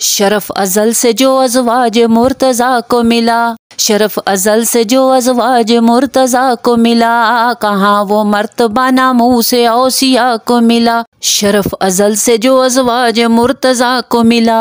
शरफ अजल से जो अजवाज मुर्तज़ा को मिला शरफ अजल से जो अजवाज मुर्तजा को मिला कहाँ वो मर्तबा नामू से औसिया को मिला शरफ अजल से जो अजवाज मुर्तजा को मिला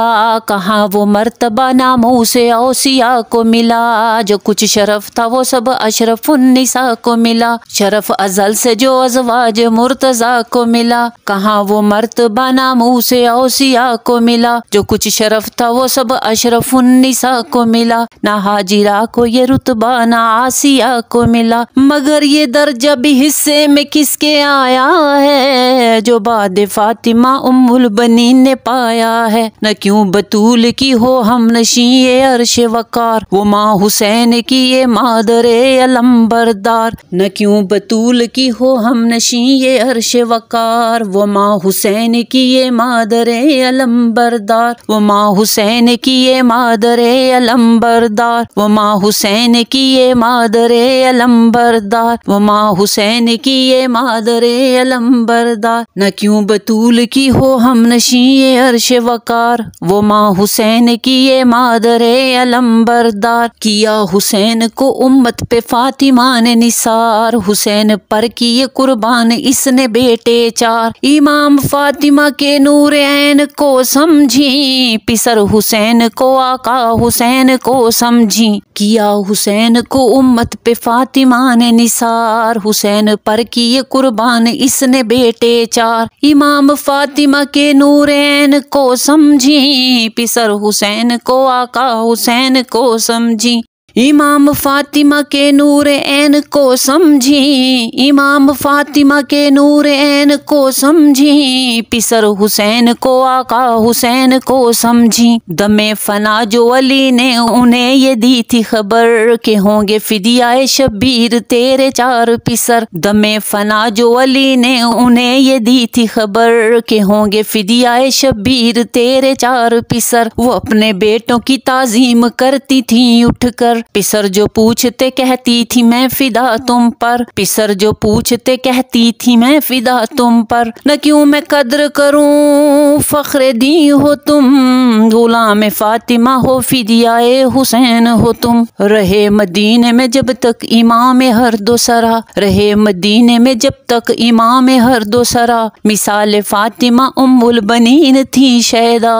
कहाँ वो मर्तबा नामू से औसिया को मिला जो कुछ शरफ था वो सब अशरफ उन्निसा को मिला शरफ अजल से जो अजवाज मुर्तजा को मिला कहाँ वो मर्तबा नामू से औसिया को मिला जो कुछ शरफ था वो सब अशरफ उन्निसा को मिला ना हाजिरा को ये रुतबा ना आसिया को मिला मगर ये दर्जा भी हिस्से में किसके आया है जो बाद फातिमा उम्मुल बनी ने पाया है न क्यों बतूल की हो हम नशी ये अरश वकार वो माँ हुसैन की ये मादरे अलम्बरदार न क्यों बतूल की हो हम नशी ये अरश वकार वो माँ हुसैन की ये मादरे अलम्बरदार वो माँ हुसैन की ये मादरे अलम्बरदार वो माँ हुसैन की ये मादरे अलम्बरदार वो माँ हुसैन की ये मादरे अलम्बरदार न क्यों बतूल की हो हम नशी ये अर्श वकार वो माँ हुसैन की ये मादरे अलम्बरदार किया हुसैन को उम्मत पे फातिमा ने निसार हुसैन पर किए कुर्बान इसने बेटे चार इमाम फातिमा के नूर ऐन को समझी पिसर हुसैन को आका हुसैन को समझी किया हुसैन को उम्मत पे फातिमा ने निसार हुसैन पर किए कुर्बान इसने बेटे चार इमाम फातिमा के नूरैन को समझी पिसर हुसैन को आका हुसैन को समझी इमाम फातिमा के नूर एन को समझी इमाम फातिमा के नूर एन को समझी पिसर हुसैन को आका हुसैन को समझी दमे फना जो अली ने उन्हें ये दी थी खबर के होंगे फिदियाए शबीर तेरे चार पिसर दमे फना जो अली ने उन्हें ये दी थी खबर के होंगे फिदियाए शबीर तेरे चार पिसर वो अपने बेटों की ताजीम करती थी उठकर पिसर जो पूछते कहती थी मैं फिदा तुम पर पिसर जो पूछते कहती थी मैं फिदा तुम पर न क्यों मैं कद्र करूं फ़ख्र दी हो तुम गुलाम फ़ातिमा हो फिदियाए हुसैन हो तुम रहे मदीने में जब तक इमाम हर दो सरा रहे मदीने में जब तक इमाम हर दो सरा मिसाल फ़ातिमा उमुल बनीन थी शैदा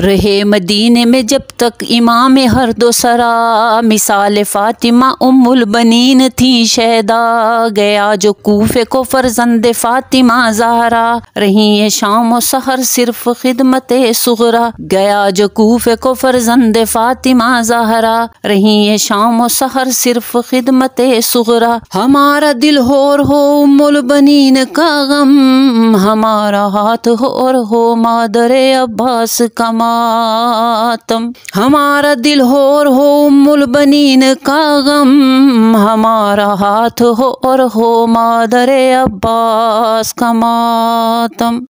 रहे मदीने में जब तक इमाम हर दो सरा मिसाल फ़ातिमा उम्बुल बनीन थी शैदा गया जो कूफे को फरजंद फ़ातिमा जहरा रही है शाम सहर सिर्फ तरफ खिदमत सुगरा गया जकूफ को फरजंद फातिमा जहरा रही है शाम सहर सिर्फ खिदमत सुगरा हमारा दिल होर हो उमुल बनीन का गम हमारा हाथ हो और हो मादरे अब्बास का मातम हमारा दिल होर हो उमुल बनीन का गम हमारा हाथ हो और हो मादरे अब्बास का मातम